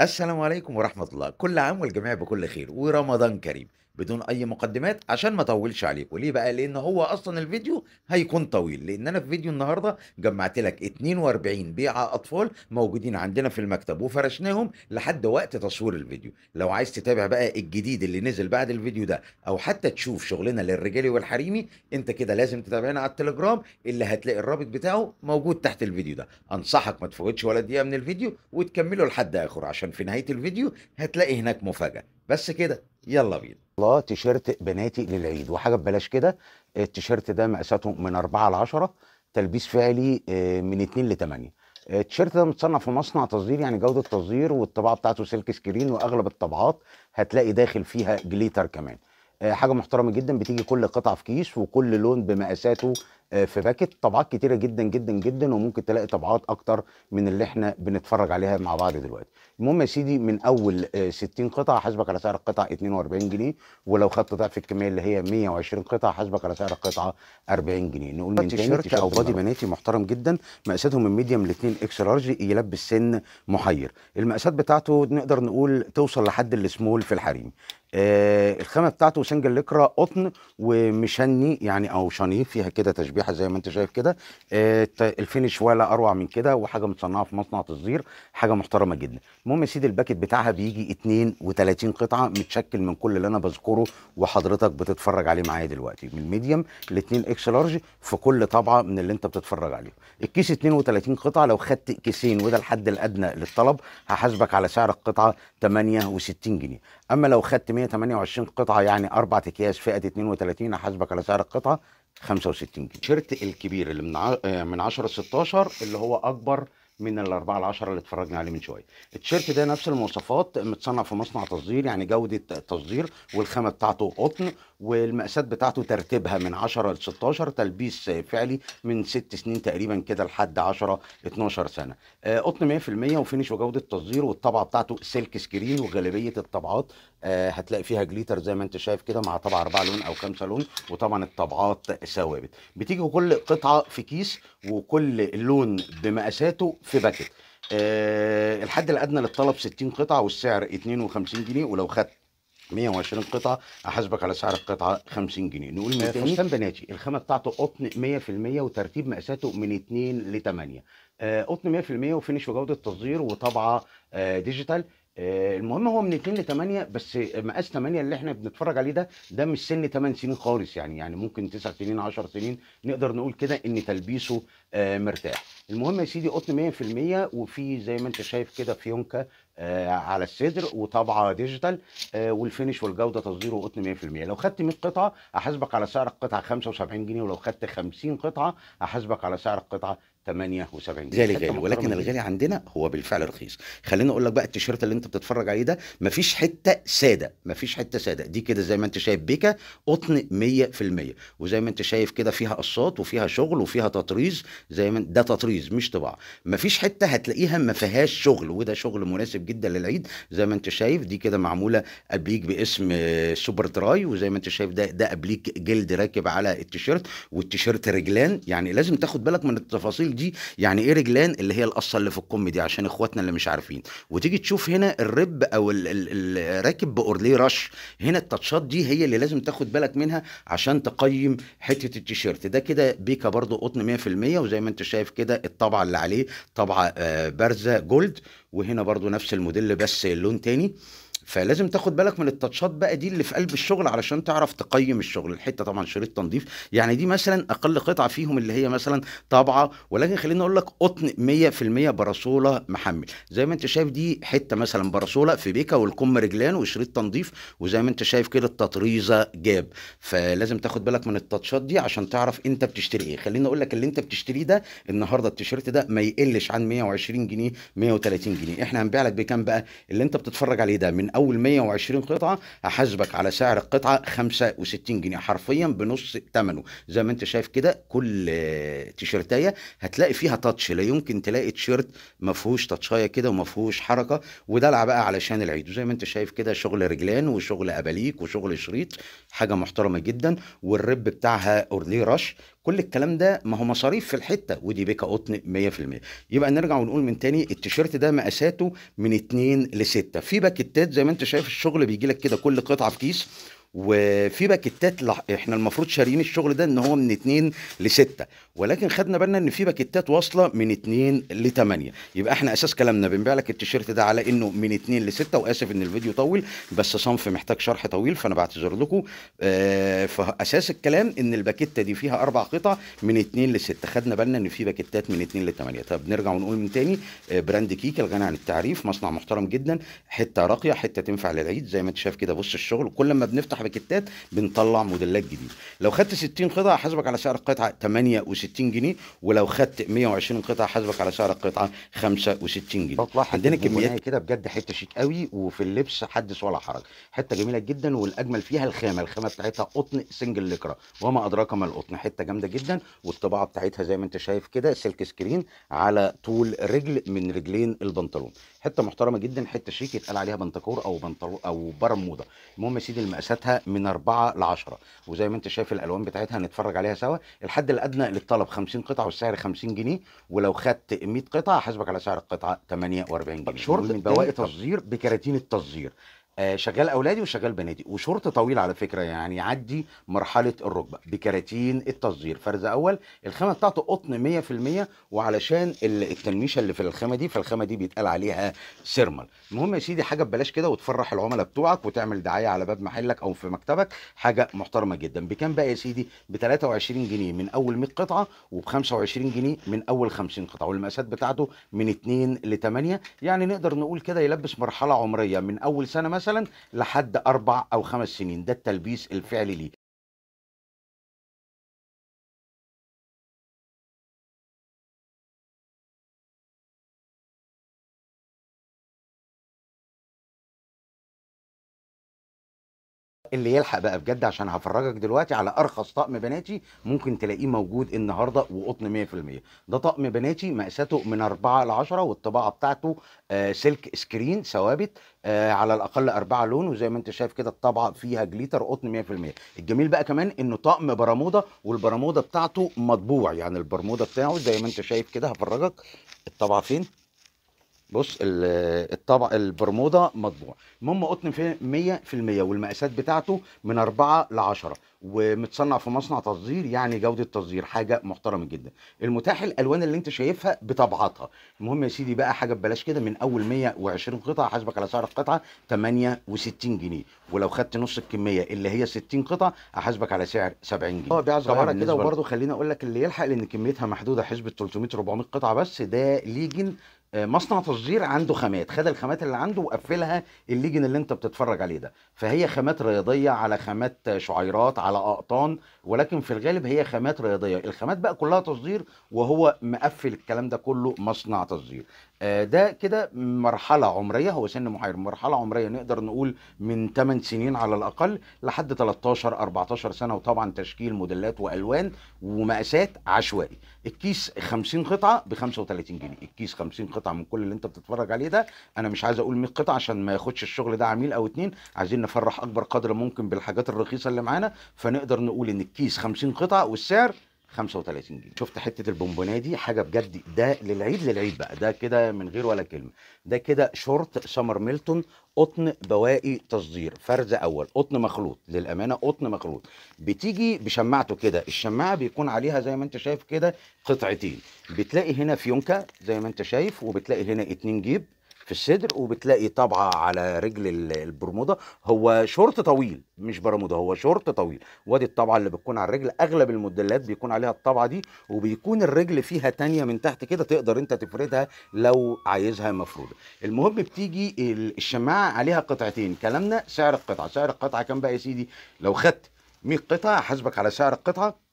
السلام عليكم ورحمة الله كل عام والجميع بكل خير ورمضان كريم بدون اي مقدمات عشان ما اطولش عليكم ليه بقى لان هو اصلا الفيديو هيكون طويل لان انا في فيديو النهارده جمعت لك 42 بيعه اطفال موجودين عندنا في المكتب وفرشناهم لحد وقت تصوير الفيديو لو عايز تتابع بقى الجديد اللي نزل بعد الفيديو ده او حتى تشوف شغلنا للرجالي والحريمي انت كده لازم تتابعنا على التليجرام اللي هتلاقي الرابط بتاعه موجود تحت الفيديو ده انصحك ما تفوتش ولا دقيقه من الفيديو وتكمله لحد اخر عشان في نهايه الفيديو هتلاقي هناك مفاجاه بس كده يلا بينا الله تيشيرت بناتي للعيد وحاجه ببلاش كده التيشيرت ده مقاساته من 4 ل 10 تلبيس فعلي آه، من 2 ل 8 التيشيرت ده متصنع في مصنع تصدير يعني جوده تصدير والطباعه بتاعته سلك سكرين واغلب الطبعات هتلاقي داخل فيها جليتر كمان آه، حاجه محترمه جدا بتيجي كل قطعه في كيس وكل لون بمقاساته آه، في باكت طبعات كتيره جدا جدا جدا وممكن تلاقي طبعات اكتر من اللي احنا بنتفرج عليها مع بعض دلوقتي المهم يا سيدي من اول 60 آه، قطعه حاسبك على سعر القطعه 42 جنيه ولو خدت ضعف الكميه اللي هي 120 قطعه حاسبك على سعر القطعه 40 جنيه نقول من تاني تيشيرت او بادي بناتي محترم جدا مقاساتهم من ميديوم ل 2 اكس لارج يلبس سن محير المقاسات بتاعته نقدر نقول توصل لحد السمول في الحريم آه الخامه بتاعته سنجل لكرا قطن ومشني يعني او شنيف فيها كده تشبيحه زي ما انت شايف كده آه الفينش ولا اروع من كده وحاجه متصنعه في مصنع تصدير حاجه محترمه جدا المهم يا سيدي الباكت بتاعها بيجي 32 قطعه متشكل من كل اللي انا بذكره وحضرتك بتتفرج عليه معايا دلوقتي من ميديم ل 2 اكس لارج في كل طبعه من اللي انت بتتفرج عليه الكيس 32 قطعه لو خدت كيسين وده الحد الادنى للطلب هحاسبك على سعر القطعه 68 جنيه اما لو خدت 128 قطعه يعني اربع اكياس فئه 32 حسبك على سعر القطعه 65 جنيه التيشيرت الكبير اللي من آه، من 10 ل 16 اللي هو اكبر من الأربعة 10 اللي اتفرجنا عليه من شوية التيشيرت ده نفس المواصفات متصنع في مصنع تصدير يعني جودة تصدير والخامة بتاعته قطن والمقاسات بتاعته ترتيبها من 10 ل 16 تلبيس فعلي من 6 سنين تقريبا كده لحد 10 12 سنة آه، قطن 100% وفينش وجودة تصدير والطبعة بتاعته سلك سكرين وغالبية الطبعات آه، هتلاقي فيها جليتر زي ما انت شايف كده مع طبعه اربعه لون او خمسه لون وطبعا الطبعات ثوابت بتيجي كل قطعه في كيس وكل لون بمقاساته في باكت آه الحد الادنى للطلب 60 قطعه والسعر 52 جنيه ولو خدت 120 قطعه احاسبك على سعر القطعه 50 جنيه نقول من آه، فستان بناتي الخامه بتاعته قطن 100% وترتيب مقاساته من 2 ل 8 قطن 100% وفينش وجوده تصدير وطبعه آه، ديجيتال آه، المهم هو من 2 ل 8 بس مقاس 8 اللي احنا بنتفرج عليه ده ده مش سن 8 سنين خالص يعني يعني ممكن 9 سنين 10 سنين نقدر نقول كده ان تلبيسه آه، مرتاح المهم يا سيدي قطن 100% وفي زي ما انت شايف كده فيونكه آه، على الصدر وطبعه ديجيتال والفينش والجوده تصديره قطن 100% لو خدت 100 قطعه احاسبك على سعر القطعه 75 جنيه ولو خدت 50 قطعه احاسبك على سعر القطعه 78 غالي غالي ولكن الغالي عندنا هو بالفعل رخيص خليني اقول لك بقى التيشيرت اللي انت بتتفرج عليه ده مفيش حته ساده مفيش حته ساده دي كده زي ما انت شايف بيكا قطن 100% وزي ما انت شايف كده فيها قصات وفيها شغل وفيها تطريز زي ما ده تطريز مش طباعه مفيش حته هتلاقيها ما فيهاش شغل وده شغل مناسب جدا للعيد زي ما انت شايف دي كده معموله ابليك باسم سوبر دراي وزي ما انت شايف ده ده ابليك جلد راكب على التيشيرت والتيشيرت رجلان يعني لازم تاخد بالك من التفاصيل دي يعني ايه رجلان اللي هي القصه اللي في الكم دي عشان اخواتنا اللي مش عارفين وتيجي تشوف هنا الرب او الراكب باورليه رش هنا التاتشات دي هي اللي لازم تاخد بالك منها عشان تقيم حته التيشيرت ده كده بيكا برضو قطن 100% وزي ما انت شايف كده الطبعه اللي عليه طبعه آه، بارزه جولد وهنا برضو نفس الموديل بس لون تاني فلازم تاخد بالك من التاتشات بقى دي اللي في قلب الشغل علشان تعرف تقيم الشغل الحته طبعا شريط تنظيف يعني دي مثلا اقل قطعه فيهم اللي هي مثلا طابعه ولكن خليني اقول لك قطن 100% براسوله محمل زي ما انت شايف دي حته مثلا براسوله في بيكا والكم رجلان وشريط تنظيف وزي ما انت شايف كده التطريزه جاب فلازم تاخد بالك من التاتشات دي عشان تعرف انت بتشتري ايه خليني اقول لك اللي انت بتشتريه ده النهارده التيشيرت ده ما يقلش عن 120 جنيه 130 جنيه احنا هنبيع لك بكام بقى اللي انت بتتفرج عليه ده من اول 120 قطعه هحاسبك على سعر القطعه 65 جنيه حرفيا بنص ثمنه زي ما انت شايف كده كل تيشرتايه هتلاقي فيها تاتش لا يمكن تلاقي تيشرت ما فيهوش تاتشايه كده وما فيهوش حركه ودلع بقى علشان العيد وزي ما انت شايف كده شغل رجلان وشغل اباليك وشغل شريط حاجه محترمه جدا والرب بتاعها اورليه رش كل الكلام ده ما هو مصاريف في الحته ودي بيكا قطن 100% يبقى نرجع ونقول من تاني التيشيرت ده مقاساته من 2 ل 6 في باكيتات زي ما انت شايف الشغل بيجي لك كده كل قطعه في كيس وفي باكيتات احنا المفروض شاريين الشغل ده ان هو من 2 ل 6 ولكن خدنا بالنا ان في باكيتات واصله من 2 ل 8 يبقى احنا اساس كلامنا بنبيع لك التيشيرت ده على انه من 2 ل 6 واسف ان الفيديو طول بس صنف محتاج شرح طويل فانا بعتذر لكم آه، فاساس الكلام ان الباكيته دي فيها اربع قطع من 2 ل 6 خدنا بالنا ان في باكيتات من 2 ل 8 طب نرجع ونقول من تاني آه، براند كيك الغني عن التعريف مصنع محترم جدا حته راقيه حته تنفع للعيد زي ما انت شايف كده بص الشغل كل ما بنفتح باكيتات بنطلع موديلات جديده لو خدت 60 قطعه حاسبك على سعر القطعه 68 60 جنيه ولو خدت 120 قطعه حاسبك على سعر القطعه 65 جنيه عندنا كميات كده بجد حته شيك قوي وفي اللبس حدث ولا حرج حته جميله جدا والاجمل فيها الخامه الخامه بتاعتها قطن سنجل لكرا وما ادراك ما القطن حته جامده جدا والطباعه بتاعتها زي ما انت شايف كده سلك سكرين على طول رجل من رجلين البنطلون حته محترمه جدا حته شيك يتقال عليها بنتكور او بنطلو او برمودا المهم يا سيدي مقاساتها من 4 ل 10 وزي ما انت شايف الالوان بتاعتها هنتفرج عليها سوا الحد الادنى للطلب 50 قطعه والسعر 50 جنيه ولو خدت 100 قطعه هحاسبك على سعر القطعه 48 جنيه شورت من بواقي تصدير بكراتين التصدير آه، شغال اولادي وشغال بناتي وشورت طويل على فكره يعني يعدي مرحله الركبه بكراتين التصدير فرز اول الخامه بتاعته قطن 100% وعلشان التنميشه اللي في الخامه دي فالخامه دي بيتقال عليها سيرمال المهم يا سيدي حاجه ببلاش كده وتفرح العملاء بتوعك وتعمل دعايه على باب محلك او في مكتبك حاجه محترمه جدا بكام بقى يا سيدي ب 23 جنيه من اول 100 قطعه وب 25 جنيه من اول 50 قطعه والمقاسات بتاعته من 2 ل 8 يعني نقدر نقول كده يلبس مرحله عمريه من اول سنه مثلا مثلا لحد اربع او خمس سنين ده التلبيس الفعلي ليه اللي يلحق بقى بجد عشان هفرجك دلوقتي على ارخص طقم بناتي ممكن تلاقيه موجود النهارده وقطن 100% ده طقم بناتي مقاساته من 4 ل 10 والطباعه بتاعته آه سلك سكرين ثوابت آه على الاقل أربعة لون وزي ما انت شايف كده الطبعه فيها جليتر قطن 100% الجميل بقى كمان انه طقم برموده والبرموده بتاعته مطبوع يعني البرموده بتاعه زي ما انت شايف كده هفرجك الطبعه فين بص الطبع البرمودا مطبوع المهم قطن فيه 100% والمقاسات بتاعته من 4 ل 10 ومتصنع في مصنع تصدير يعني جوده تصدير حاجه محترمه جدا المتاح الالوان اللي انت شايفها بطبعاتها المهم يا سيدي بقى حاجه ببلاش كده من اول 120 قطعه حاسبك على سعر القطعه 68 جنيه ولو خدت نص الكميه اللي هي 60 قطعه هحاسبك على سعر 70 جنيه اه بيع صغيره كده وبرده خليني اقول لك اللي يلحق لان كميتها محدوده حسبه 300 400 قطعه بس ده ليجن آه، مصنع تصدير عنده خامات خد الخامات اللي عنده وقفلها الليجن اللي انت بتتفرج عليه ده فهي خامات رياضيه على خامات شعيرات على اقطان ولكن في الغالب هي خامات رياضيه الخامات بقى كلها تصدير وهو مقفل الكلام ده كله مصنع تصدير آه، ده كده مرحلة عمرية هو سن محير مرحلة عمرية نقدر نقول من 8 سنين على الأقل لحد 13 14 سنة وطبعا تشكيل موديلات وألوان ومقاسات عشوائي الكيس 50 قطعة ب 35 جنيه الكيس 50 قطعة من كل اللي انت بتتفرج عليه ده أنا مش عايز أقول 100 قطعة عشان ما ياخدش الشغل ده عميل أو اتنين عايزين نفرح أكبر قدر ممكن بالحاجات الرخيصة اللي معانا فنقدر نقول إن الكيس 50 قطعة والسعر 35 جنيه شفت حته البونبونيه دي حاجه بجد ده للعيد للعيد بقى ده كده من غير ولا كلمه ده كده شورت سمر ميلتون قطن بواقي تصدير فرز اول قطن مخلوط للامانه قطن مخلوط بتيجي بشماعته كده الشماعه بيكون عليها زي ما انت شايف كده قطعتين بتلاقي هنا فيونكه زي ما انت شايف وبتلاقي هنا اتنين جيب في الصدر وبتلاقي طبعه على رجل البرموده هو شورت طويل مش برموده هو شورت طويل وادي الطبعه اللي بتكون على الرجل اغلب الموديلات بيكون عليها الطبعه دي وبيكون الرجل فيها تانية من تحت كده تقدر انت تفردها لو عايزها مفروده المهم بتيجي الشماعه عليها قطعتين كلامنا سعر القطعه سعر القطعه كام بقى يا سيدي لو خدت 100 قطعه حاسبك على سعر القطعه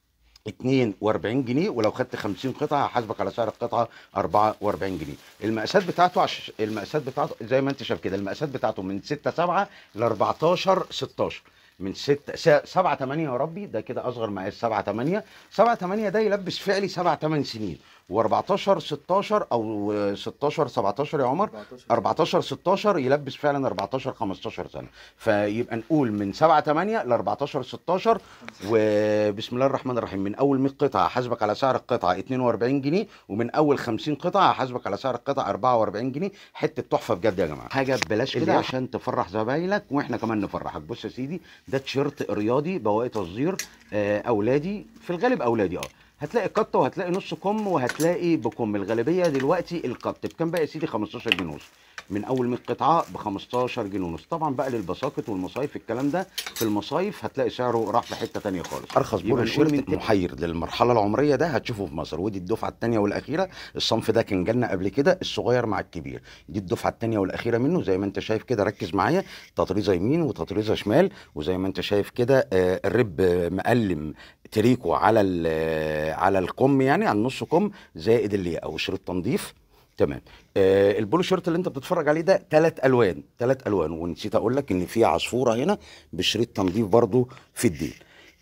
42 جنيه ولو خدت 50 قطعه هحاسبك على سعر القطعه 44 جنيه المقاسات بتاعته عش... المقاسات بتاعته زي ما انت شايف كده المقاسات بتاعته من 6 7 ل 14 16 من 6 7 8 يا ربي ده كده اصغر مقاس 7 8 7 8 ده يلبس فعلي 7 8 سنين و14 16 او 16 17 يا عمر 14 16 يلبس فعلا 14 15 سنه فيبقى نقول من 7 8 ل 14 16 وبسم الله الرحمن الرحيم من اول 100 قطعه حاسبك على سعر القطعه 42 جنيه ومن اول 50 قطعه حاسبك على سعر القطعه 44 جنيه حته تحفه بجد يا جماعه حاجه ببلاش كده عشان تفرح زبايلك واحنا كمان نفرحك بص يا سيدي ده تيشيرت رياضي بواقي تصدير آه، اولادي في الغالب اولادي اه هتلاقي قطه وهتلاقي نص كم وهتلاقي بكم الغالبيه دلوقتي القط بكام بقى يا سيدي 15 جنيه ونص من اول 100 قطعه ب 15 جنيه ونص طبعا بقى للبساقط والمصايف الكلام ده في المصايف هتلاقي سعره راح في حته ثانيه خالص ارخص الشيرت محير للمرحله العمريه ده هتشوفه في مصر ودي الدفعه الثانيه والاخيره الصنف ده كان جالنا قبل كده الصغير مع الكبير دي الدفعه الثانيه والاخيره منه زي ما انت شايف كده ركز معايا تطريزه يمين وتطريزه شمال وزي ما انت شايف كده آه، الرب مقلم تريكو على على الكم يعني على النص كم زائد اللي او شريط تنظيف تمام آه البولو شيرت اللي انت بتتفرج عليه ده ثلاث الوان ثلاث الوان ونسيت اقول لك ان في عصفوره هنا بشريط تنظيف برضو في الديل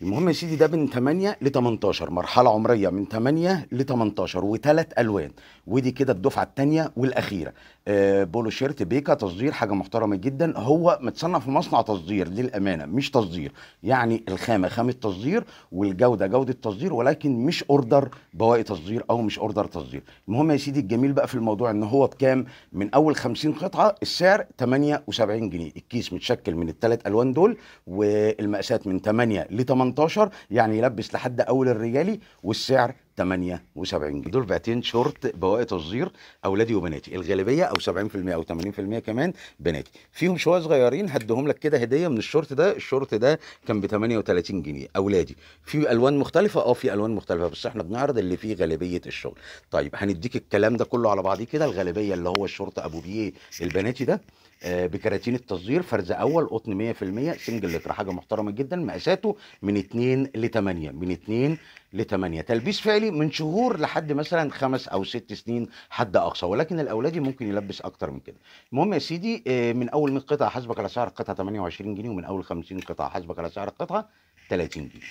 المهم يا سيدي ده من 8 ل 18 مرحله عمريه من 8 ل 18 وثلاث الوان ودي كده الدفعه الثانيه والاخيره آه بولو شيرت بيكا تصدير حاجه محترمه جدا هو متصنف في مصنع تصدير للامانه مش تصدير يعني الخامه خامه تصدير والجوده جوده تصدير ولكن مش اوردر بواقي تصدير او مش اوردر تصدير المهم يا سيدي الجميل بقى في الموضوع ان هو بكام من اول 50 قطعه السعر 78 جنيه الكيس متشكل من الثلاث الوان دول والمقاسات من 8 ل 18 يعني يلبس لحد اول الرجالي والسعر 78 جنيه دول بعتين شورت بواقي تصدير اولادي وبناتي الغالبيه او 70% او 80% كمان بناتي فيهم شويه صغيرين هديهم لك كده هديه من الشورت ده الشورت ده كان ب 38 جنيه اولادي في الوان مختلفه اه في الوان مختلفه بس احنا بنعرض اللي فيه غالبيه الشغل طيب هنديك الكلام ده كله على بعضيه كده الغالبيه اللي هو الشورت ابو بيه البناتي ده آه، بكراتين التصدير فرز اول قطن 100% سنجل لتر حاجه محترمه جدا مقاساته من 2 ل 8 من 2 ل 8 تلبيس فعلي من شهور لحد مثلا خمس او ست سنين حد اقصى ولكن الاولادي ممكن يلبس اكتر من كده المهم يا سيدي آه، من اول 100 قطعه حاسبك على سعر القطعه 28 جنيه ومن اول 50 قطعه حاسبك على سعر القطعه 30 جنيه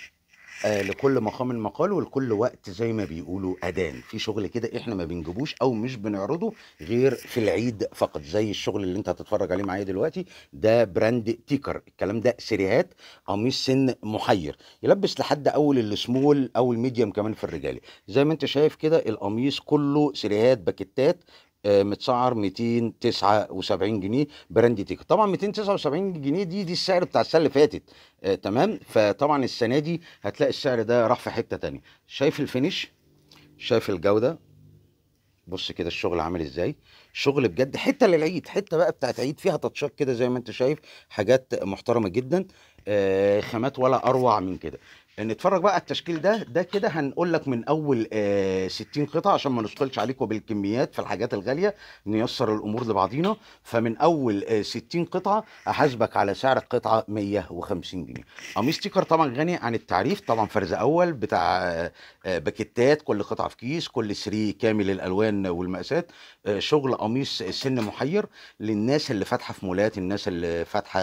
آه، لكل مقام مقال ولكل وقت زي ما بيقولوا أدان في شغل كده احنا ما بنجيبوش او مش بنعرضه غير في العيد فقط زي الشغل اللي انت هتتفرج عليه معايا دلوقتي ده براند تيكر الكلام ده سيريهات قميص سن محير يلبس لحد اول السمول او الميديم كمان في الرجالي زي ما انت شايف كده القميص كله سيريهات باكيتات آه، متسعر 279 جنيه براند تيكت طبعا 279 جنيه دي دي السعر بتاع السنه اللي فاتت آه، تمام فطبعا السنه دي هتلاقي السعر ده راح في حته تانية شايف الفينش شايف الجوده بص كده الشغل عامل ازاي شغل بجد حته للعيد حته بقى بتاعت عيد فيها تاتشات كده زي ما انت شايف حاجات محترمه جدا آه، خامات ولا اروع من كده آه، نتفرج بقى على التشكيل ده ده كده هنقول لك من اول 60 آه، قطعه عشان ما نشغلش عليكم بالكميات في الحاجات الغاليه نيسر الامور لبعضينا فمن اول 60 آه، قطعه احاسبك على سعر القطعه 150 جنيه قميص تيكر طبعا غني عن التعريف طبعا فرز اول بتاع باكيتات كل قطعه في كيس كل سري كامل الالوان والمقاسات شغل قميص سن محير للناس اللي فاتحه في مولات الناس اللي فاتحه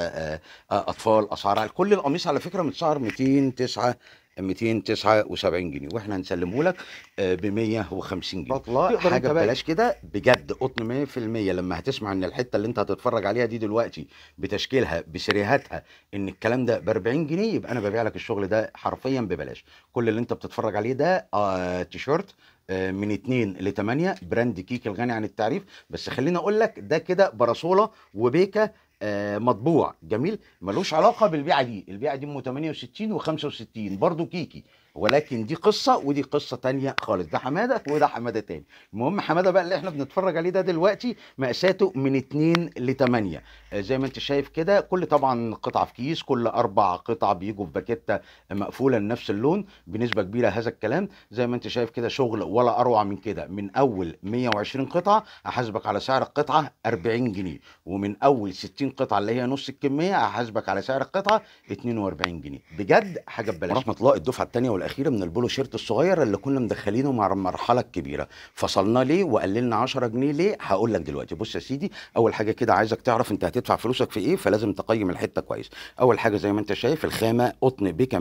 اطفال اسعار كل القميص على فكره متسعر 209 279 جنيه واحنا هنسلمه لك آه، ب 150 جنيه بطلع حاجه ببلاش كده بجد قطن 100% لما هتسمع ان الحته اللي انت هتتفرج عليها دي دلوقتي بتشكيلها بسريهاتها ان الكلام ده ب 40 جنيه يبقى انا ببيع لك الشغل ده حرفيا ببلاش كل اللي انت بتتفرج عليه ده آه تيشيرت آه، من 2 ل 8 براند كيك الغني عن التعريف بس خليني اقول لك ده كده براسوله وبيكه آه، مطبوع جميل ملوش علاقه بالبيعه دي البيعه دي ام 68 و65 برضو كيكي ولكن دي قصه ودي قصه تانية خالص ده حماده وده حماده تاني المهم حماده بقى اللي احنا بنتفرج عليه ده دلوقتي مقاساته من 2 ل 8 زي ما انت شايف كده كل طبعا قطعه في كيس كل اربع قطع بيجوا في باكيته مقفوله لنفس اللون بنسبه كبيره هذا الكلام زي ما انت شايف كده شغل ولا اروع من كده من اول 120 قطعه احاسبك على سعر القطعه 40 جنيه ومن اول 60 قطعه اللي هي نص الكميه احاسبك على سعر القطعه 42 جنيه بجد حاجه ببلاش رحمه الله الدفعه الثانيه الاخيره من البولو شيرت الصغير اللي كنا مدخلينه مع المرحله الكبيره فصلنا ليه وقللنا 10 جنيه ليه هقول لك دلوقتي بص يا سيدي اول حاجه كده عايزك تعرف انت هتدفع فلوسك في ايه فلازم تقيم الحته كويس اول حاجه زي ما انت شايف الخامه قطن بيكا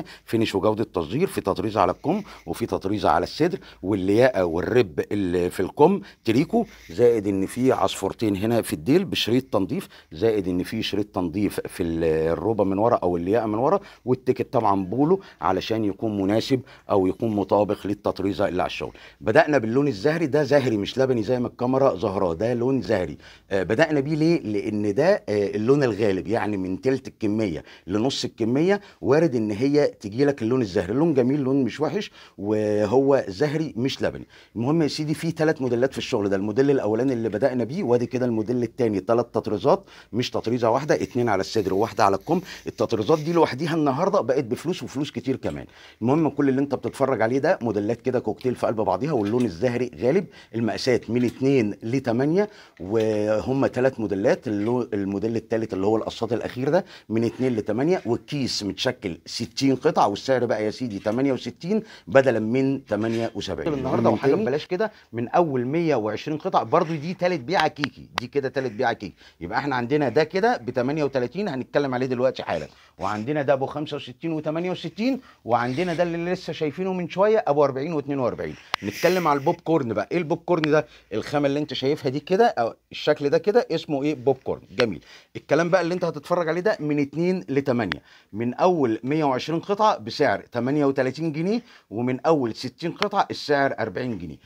100% فينش وجوده تصدير في تطريزه على الكم وفي تطريزه على الصدر واللياقه والرب اللي في الكم تريكو زائد ان في عصفورتين هنا في الديل بشريط تنظيف زائد ان في شريط تنظيف في الروبه من ورا او اللياقه من ورا والتيكت طبعا بولو علشان يكون يكون مناسب او يكون مطابق للتطريزه اللي على الشغل بدانا باللون الزهري ده زهري مش لبني زي ما الكاميرا ظاهره ده لون زهري آه بدانا بيه ليه لان ده آه اللون الغالب يعني من تلت الكميه لنص الكميه وارد ان هي تجي لك اللون الزهري لون جميل لون مش وحش وهو زهري مش لبني المهم يا سيدي في ثلاث موديلات في الشغل ده الموديل الاولاني اللي بدانا بيه وادي كده الموديل الثاني ثلاث تطريزات مش تطريزه واحده اثنين على الصدر وواحده على الكم التطريزات دي لوحديها النهارده بقت بفلوس وفلوس كتير كمان المهم كل اللي انت بتتفرج عليه ده موديلات كده كوكتيل في قلب بعضيها واللون الزهري غالب المقاسات من 2 ل 8 وهم ثلاث موديلات الموديل الثالث اللي هو القصات الاخير ده من 2 ل 8 والكيس متشكل 60 قطعه والسعر بقى يا سيدي 68 بدلا من 78 النهارده وحاجه ببلاش كده من اول 120 قطعه برضو دي ثالث بيعه كيكي دي كده ثالث بيعه كيكي يبقى احنا عندنا ده كده ب 38 هنتكلم عليه دلوقتي حالا وعندنا ده ب 65 و68 وعندنا عندنا ده اللي لسه شايفينه من شويه ابو 40 و42 نتكلم على البوب كورن بقى ايه البوب كورن ده الخامه اللي انت شايفها دي كده او الشكل ده كده اسمه ايه بوب كورن جميل الكلام بقى اللي انت هتتفرج عليه ده من 2 ل 8 من اول 120 قطعه بسعر 38 جنيه ومن اول 60 قطعه السعر 40 جنيه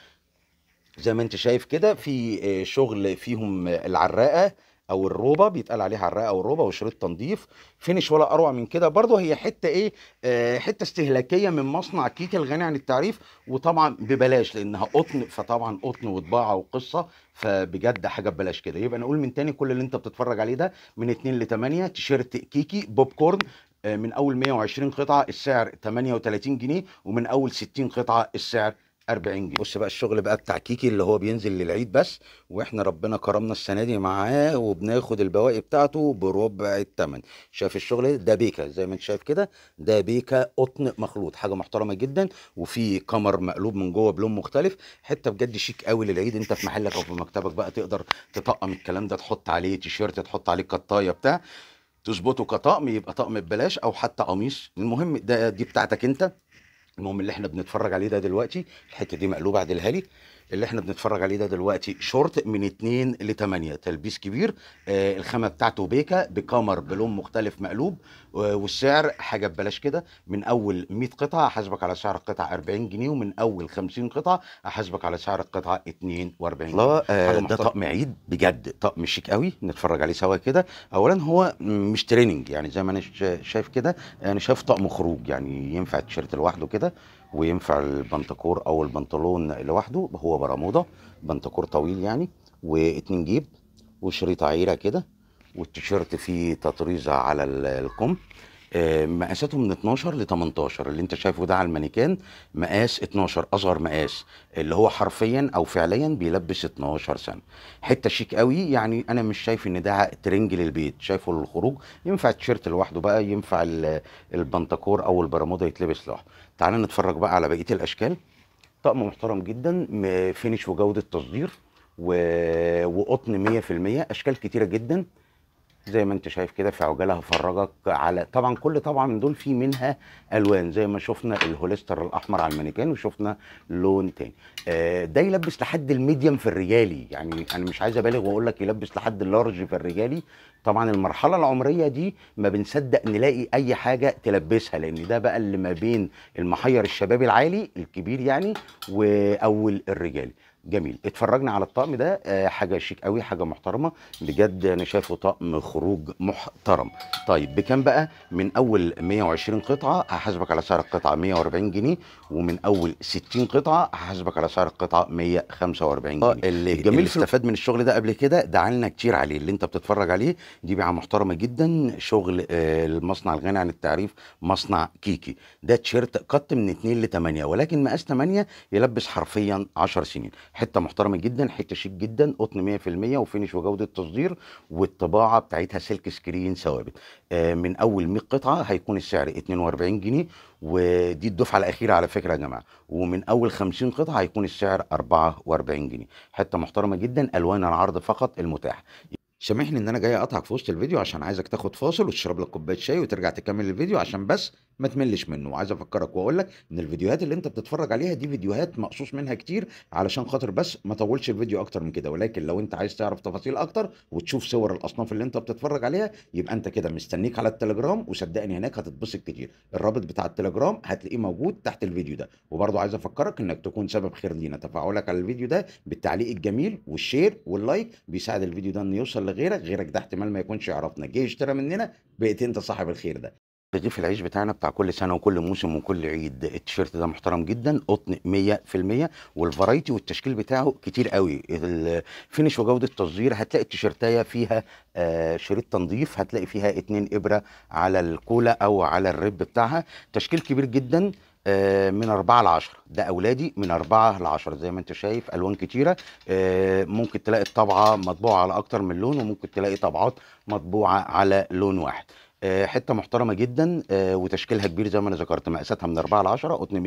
زي ما انت شايف كده في آه، شغل فيهم العراقه او الروبه بيتقال عليها عراقه او الروبه وشريط تنظيف فينش ولا اروع من كده برضه هي حته ايه آه حته استهلاكيه من مصنع كيك الغني عن التعريف وطبعا ببلاش لانها قطن فطبعا قطن وطباعه وقصه فبجد حاجه ببلاش كده يبقى نقول من تاني كل اللي انت بتتفرج عليه ده من 2 ل 8 تيشيرت كيكي بوب كورن آه، من اول 120 قطعه السعر 38 جنيه ومن اول 60 قطعه السعر 40 جنيه بص بقى الشغل بقى بتاع كيكي اللي هو بينزل للعيد بس واحنا ربنا كرمنا السنه دي معاه وبناخد البواقي بتاعته بربع الثمن شايف الشغل ده بيكه زي ما انت شايف كده ده بيكه قطن مخلوط حاجه محترمه جدا وفي قمر مقلوب من جوه بلون مختلف حته بجد شيك قوي للعيد انت في محلك او في مكتبك بقى تقدر تطقم الكلام ده تحط عليه تيشيرت تحط عليه قطايه بتاع تظبطه كطقم يبقى طقم ببلاش او حتى قميص المهم ده دي بتاعتك انت المهم اللي احنا بنتفرج عليه ده دلوقتي الحته دي مقلوبه عدلها لي اللي احنا بنتفرج عليه ده دلوقتي شورت من 2 ل 8 تلبيس كبير آه الخامه بتاعته بيكا بكمر بلون مختلف مقلوب آه والسعر حاجه ببلاش كده من اول 100 قطعه احاسبك على سعر القطعه 40 جنيه ومن اول 50 قطعه احاسبك على سعر القطعه 42 جنيه آه ده طقم عيد بجد طقم شيك قوي نتفرج عليه سوا كده اولا هو مش تريننج يعني زي ما انا شايف كده انا يعني شايف طقم خروج يعني ينفع تيشيرت لوحده كده وينفع البنتكور او البنطلون لوحده هو برموده بنتكور طويل يعني واتنين جيب وشريط عيره كده والتيشيرت فيه تطريزه على الكم آه، مقاساته من 12 ل 18 اللي انت شايفه ده على المانيكان مقاس 12 اصغر مقاس اللي هو حرفيا او فعليا بيلبس 12 سنه حته شيك قوي يعني انا مش شايف ان ده ترنج للبيت شايفه للخروج ينفع التيشيرت لوحده بقى ينفع البنتكور او البرمودا يتلبس لوحده تعالى نتفرج بقى على بقيه الاشكال طقم محترم جدا فينش وجوده تصدير و... وقطن 100% اشكال كتيره جدا زي ما انت شايف كده في عجاله هفرجك على طبعا كل طبعا من دول في منها الوان زي ما شفنا الهوليستر الاحمر على المانيكان وشفنا لون تاني آه، ده يلبس لحد الميديم في الرجالي يعني انا مش عايز ابالغ واقول لك يلبس لحد اللارج في الرجالي طبعا المرحله العمريه دي ما بنصدق نلاقي اي حاجه تلبسها لان ده بقى اللي ما بين المحير الشبابي العالي الكبير يعني واول الرجالي جميل اتفرجنا على الطقم ده آه، حاجه شيك قوي حاجه محترمه بجد انا شايفه طقم خروج محترم طيب بكام بقى من اول 120 قطعه هحاسبك على سعر القطعه 140 جنيه ومن اول 60 قطعه هحاسبك على سعر القطعه 145 جنيه آه، اللي جميل اللي استفاد من الشغل ده قبل كده دعالنا كتير عليه اللي انت بتتفرج عليه دي بيعه محترمه جدا شغل آه، المصنع الغني عن التعريف مصنع كيكي ده تيشرت قط من 2 ل 8 ولكن مقاس 8 يلبس حرفيا 10 سنين حته محترمه جدا حته شيك جدا قطن 100% وفينش وجوده تصدير والطباعه بتاعتها سلك سكرين ثوابت آه، من اول 100 قطعه هيكون السعر 42 جنيه ودي الدفعه الاخيره على فكره يا جماعه ومن اول 50 قطعه هيكون السعر 44 جنيه حته محترمه جدا الوان العرض فقط المتاحه سامحني ان انا جاي اقطعك في وسط الفيديو عشان عايزك تاخد فاصل وتشرب لك كوبايه شاي وترجع تكمل الفيديو عشان بس ما تملش منه وعايز افكرك واقول لك ان الفيديوهات اللي انت بتتفرج عليها دي فيديوهات مقصوص منها كتير علشان خاطر بس ما طولش الفيديو اكتر من كده ولكن لو انت عايز تعرف تفاصيل اكتر وتشوف صور الاصناف اللي انت بتتفرج عليها يبقى انت كده مستنيك على التليجرام وصدقني هناك هتتبسط كتير الرابط بتاع التليجرام هتلاقيه موجود تحت الفيديو ده وبرضه عايز افكرك انك تكون سبب خير لينا تفاعلك على الفيديو ده بالتعليق الجميل والشير واللايك بيساعد الفيديو ده انه يوصل لغيرك غيرك ده احتمال ما يكونش يعرفنا جه يشتري مننا بقيت انت صاحب الخير ده رغيف العيش بتاعنا بتاع كل سنه وكل موسم وكل عيد التيشيرت ده محترم جدا قطن 100% والفرايتي والتشكيل بتاعه كتير قوي الفينش وجوده التصدير هتلاقي التيشيرتايه فيها آه شريط تنظيف هتلاقي فيها اتنين ابره على الكولا او على الريب بتاعها تشكيل كبير جدا آه، من 4 ل 10 ده اولادي من 4 ل 10 زي ما انت شايف الوان كتيره آه، ممكن تلاقي الطبعه مطبوعه على اكتر من لون وممكن تلاقي طبعات مطبوعه على لون واحد آه، حته محترمه جدا آه، وتشكيلها كبير زي ما انا ذكرت مقاساتها من 4 ل 10 قطن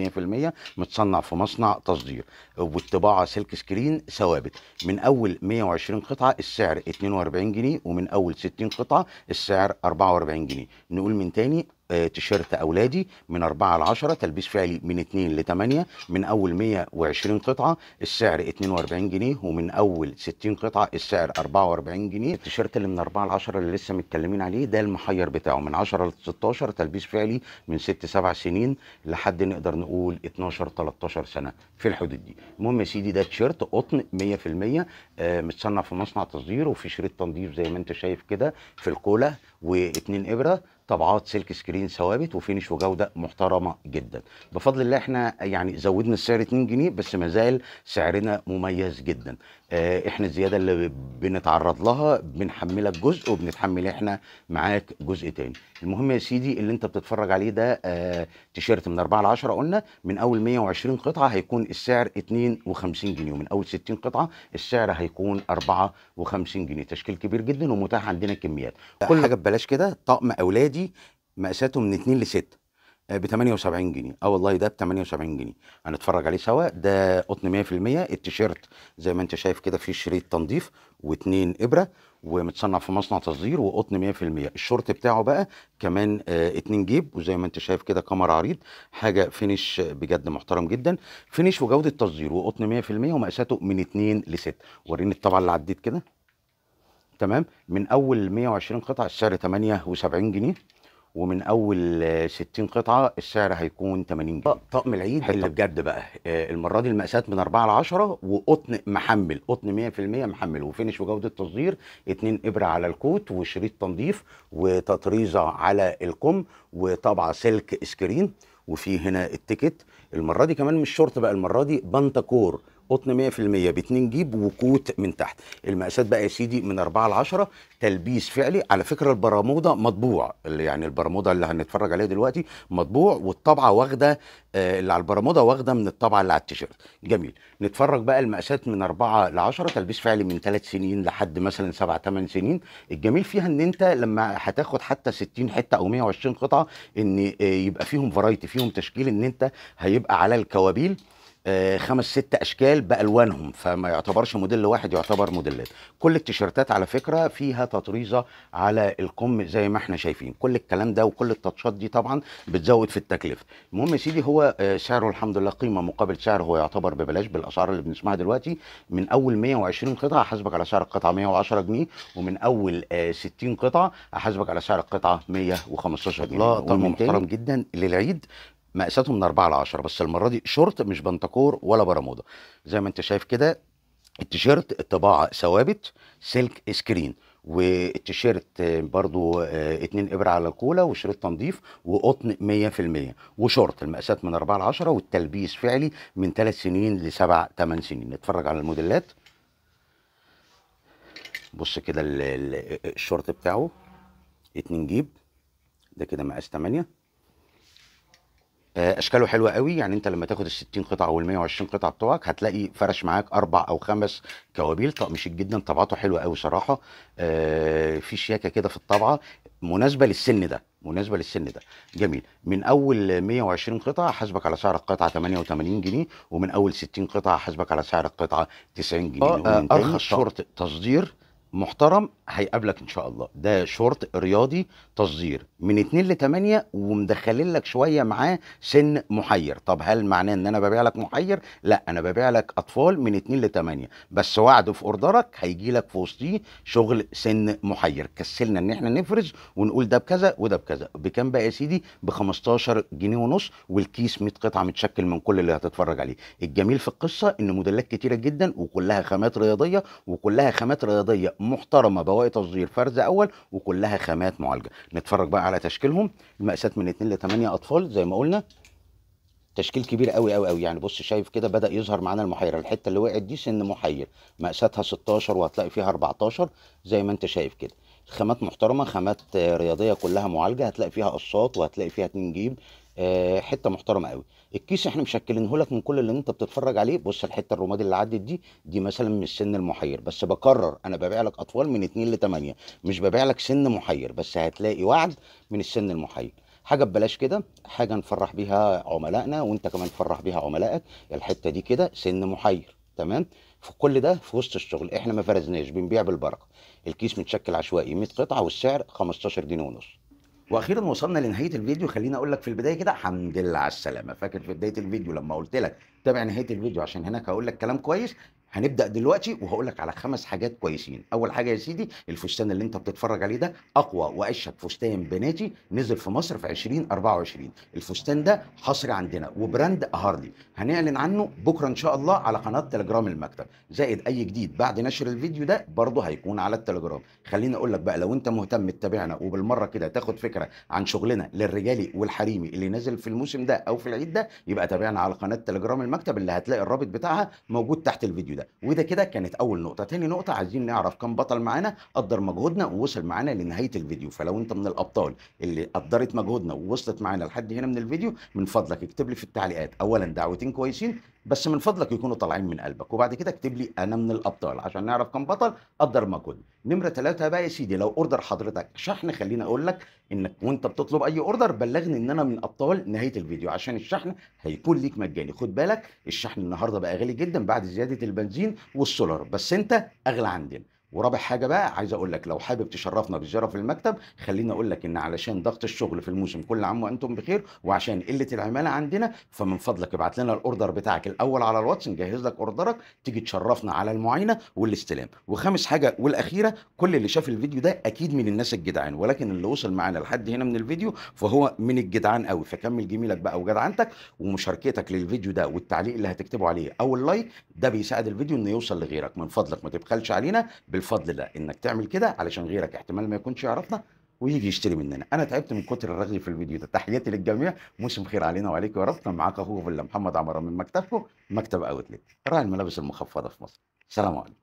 100% متصنع في مصنع تصدير والطباعه سلك سكرين ثوابت من اول 120 قطعه السعر 42 جنيه ومن اول 60 قطعه السعر 44 جنيه نقول من تاني آه، تيشيرت اولادي من 4 ل 10 تلبيس فعلي من 2 ل 8 من اول 120 قطعه السعر 42 جنيه ومن اول 60 قطعه السعر 44 جنيه التيشيرت اللي من 4 ل 10 اللي لسه متكلمين عليه ده المحير بتاعه من 10 ل 16 تلبيس فعلي من 6 7 سنين لحد نقدر نقول 12 13 سنه في الحدود دي المهم يا سيدي ده تيشيرت قطن 100% آه، متصنع في مصنع تصدير وفي شريط تنظيف زي ما انت شايف كده في الكولا واتنين ابره طبعات سلك سكرين ثوابت وفينش وجوده محترمه جدا بفضل الله احنا يعني زودنا السعر 2 جنيه بس ما زال سعرنا مميز جدا اه احنا الزياده اللي بنتعرض لها بنحملك جزء وبنتحمل احنا معاك جزء تاني المهم يا سيدي اللي انت بتتفرج عليه ده اه تيشيرت من 4 ل 10 قلنا من اول 120 قطعه هيكون السعر 52 جنيه ومن اول 60 قطعه السعر هيكون 54 جنيه تشكيل كبير جدا ومتاح عندنا كميات كل حاجه ببلاش كده طقم اولاد دي مقاساته من 2 ل 6 ب 78 جنيه اه والله ده ب 78 جنيه هنتفرج عليه سوا ده قطن 100% التيشيرت زي ما انت شايف كده فيه شريط تنظيف واتنين ابره ومتصنع في مصنع تصدير وقطن 100% الشورت بتاعه بقى كمان آه اتنين جيب وزي ما انت شايف كده قمر عريض حاجه فينش بجد محترم جدا فينش وجوده تصدير وقطن 100% ومقاساته من 2 ل 6 وريني الطبعه اللي عديت كده تمام من اول 120 قطعه السعر 78 جنيه ومن اول 60 قطعه السعر هيكون 80 جنيه طقم العيد اللي بجد بقى آه، المره دي المقاسات من 4 ل 10 وقطن محمل قطن 100% محمل وفينش وجوده تصدير اتنين ابره على الكوت وشريط تنظيف وتطريزه على الكم وطبعه سلك سكرين وفي هنا التيكت المره دي كمان مش شورت بقى المره دي بنتكور قطن 100% جيب وكوت من تحت المقاسات بقى يا سيدي من 4 ل 10 تلبيس فعلي على فكره البرموده مطبوع يعني البرموده اللي هنتفرج عليها دلوقتي مطبوع والطبعه واخده آه، اللي على البرموده واخده من الطبعه اللي على التيشيرت جميل نتفرج بقى المقاسات من 4 ل 10 تلبيس فعلي من 3 سنين لحد مثلا 7 8 سنين الجميل فيها ان انت لما هتاخد حتى 60 حته او 120 قطعه ان آه، يبقى فيهم فرايتي فيهم تشكيل ان انت هيبقى على الكوابيل آه، خمس ست اشكال بالوانهم فما يعتبرش موديل واحد يعتبر موديلات كل التيشيرتات على فكره فيها تطريزه على القم زي ما احنا شايفين كل الكلام ده وكل التاتشات دي طبعا بتزود في التكلفه المهم يا سيدي هو آه، سعره الحمد لله قيمه مقابل سعر هو يعتبر ببلاش بالاسعار اللي بنسمعها دلوقتي من اول 120 قطعه احاسبك على سعر القطعه 110 جنيه ومن اول 60 آه، قطعه احاسبك على سعر القطعه 115 جنيه لا طبعا محترم جدا للعيد مقاساته من 4 ل 10 بس المره دي شورت مش بنتكور ولا برامودا زي ما انت شايف كده التيشيرت الطباعه ثوابت سلك سكرين والتيشيرت برضو آه، اتنين ابره على الكولا وشريط تنظيف وقطن 100% وشورت المقاسات من 4 ل 10 والتلبيس فعلي من 3 سنين ل 7 8 سنين نتفرج على الموديلات بص كده الشورت بتاعه اتنين جيب ده كده مقاس 8 آه، اشكاله حلوه قوي يعني انت لما تاخد ال 60 قطعه او ال 120 قطعه بتوعك هتلاقي فرش معاك اربع او خمس كوابيل طقم شيك جدا طبعته حلوه قوي صراحه آه في شياكه كده في الطبعه مناسبه للسن ده مناسبه للسن ده جميل من اول 120 قطعه حاسبك على سعر القطعه 88 جنيه ومن اول 60 قطعه حاسبك على سعر القطعه 90 جنيه آه, آه، ارخص شرط تصدير محترم هيقابلك ان شاء الله ده شورت رياضي تصدير من 2 ل 8 ومدخلين لك شويه معاه سن محير طب هل معناه ان انا ببيع لك محير لا انا ببيع لك اطفال من 2 ل 8 بس وعده في اوردرك هيجي لك في وسطيه شغل سن محير كسلنا ان احنا نفرز ونقول ده بكذا وده بكذا بكام بقى يا سيدي ب 15 جنيه ونص والكيس 100 قطعه متشكل من كل اللي هتتفرج عليه الجميل في القصه ان موديلات كتيره جدا وكلها خامات رياضيه وكلها خامات رياضيه محترمه بواقي تصدير فرز اول وكلها خامات معالجه نتفرج بقى على تشكيلهم المقاسات من 2 ل 8 اطفال زي ما قلنا تشكيل كبير قوي قوي قوي يعني بص شايف كده بدا يظهر معانا المحيره الحته اللي وقعت دي سن محير مقاساتها 16 وهتلاقي فيها 14 زي ما انت شايف كده خامات محترمه خامات رياضيه كلها معالجه هتلاقي فيها قصات وهتلاقي فيها 2 جيب آه، حته محترمه قوي الكيس احنا مشكلينه لك من كل اللي انت بتتفرج عليه بص الحته الرمادي اللي عدت دي دي مثلا من السن المحير بس بكرر انا ببيع لك اطوال من 2 ل 8 مش ببيع لك سن محير بس هتلاقي وعد من السن المحير حاجه ببلاش كده حاجه نفرح بيها عملائنا وانت كمان تفرح بيها عملائك الحته دي كده سن محير تمام في كل ده في وسط الشغل احنا ما فرزناش بنبيع بالبركه الكيس متشكل عشوائي 100 قطعه والسعر 15 جنيه ونص واخيرا وصلنا لنهايه الفيديو خليني اقول لك في البدايه كده الحمد لله على السلامه فاكر في بدايه الفيديو لما قلت لك تابع نهايه الفيديو عشان هناك هقول لك كلام كويس هنبدا دلوقتي وهقول لك على خمس حاجات كويسين اول حاجه يا سيدي الفستان اللي انت بتتفرج عليه ده اقوى واشك فستان بناتي نزل في مصر في 2024 الفستان ده حصري عندنا وبراند هاردي هنعلن عنه بكره ان شاء الله على قناه تليجرام المكتب زائد اي جديد بعد نشر الفيديو ده برضه هيكون على التليجرام خليني اقول لك بقى لو انت مهتم تتابعنا وبالمره كده تاخد فكره عن شغلنا للرجالي والحريمي اللي نازل في الموسم ده او في العيد ده يبقى تابعنا على قناه تليجرام المكتب اللي هتلاقي الرابط بتاعها موجود تحت الفيديو ده كده وده كده كانت اول نقطه تاني نقطه عايزين نعرف كم بطل معانا قدر مجهودنا ووصل معانا لنهايه الفيديو فلو انت من الابطال اللي قدرت مجهودنا ووصلت معانا لحد هنا من الفيديو من فضلك اكتب لي في التعليقات اولا دعوتين كويسين بس من فضلك يكونوا طالعين من قلبك وبعد كده اكتب لي انا من الابطال عشان نعرف كم بطل قدر ما كنت نمره ثلاثة بقى يا سيدي لو اوردر حضرتك شحن خليني اقول لك انك وانت بتطلب اي اوردر بلغني ان انا من ابطال نهايه الفيديو عشان الشحن هيكون ليك مجاني خد بالك الشحن النهارده بقى غالي جدا بعد زياده البنزين والسولار بس انت اغلى عندنا ورابع حاجه بقى عايز اقول لك لو حابب تشرفنا بالزياره في المكتب خليني اقول لك ان علشان ضغط الشغل في الموسم كل عام وانتم بخير وعشان قله العماله عندنا فمن فضلك ابعت لنا الاوردر بتاعك الاول على الواتس نجهز لك اوردرك تيجي تشرفنا على المعاينه والاستلام وخامس حاجه والاخيره كل اللي شاف الفيديو ده اكيد من الناس الجدعان ولكن اللي وصل معانا لحد هنا من الفيديو فهو من الجدعان قوي فكمل جميلك بقى وجدعنتك ومشاركتك للفيديو ده والتعليق اللي هتكتبه عليه او اللايك ده بيساعد الفيديو انه يوصل لغيرك من فضلك ما تبخلش علينا بال بالفضل الله انك تعمل كده علشان غيرك احتمال ما يكونش يعرفنا ويجي يشتري مننا انا تعبت من كتر الرغي في الفيديو ده تحياتي للجميع موسم خير علينا وعليك يا رب كان معاك اخوكم محمد عمر من مكتبكم مكتب اوتلت راعي الملابس المخفضه في مصر سلام عليكم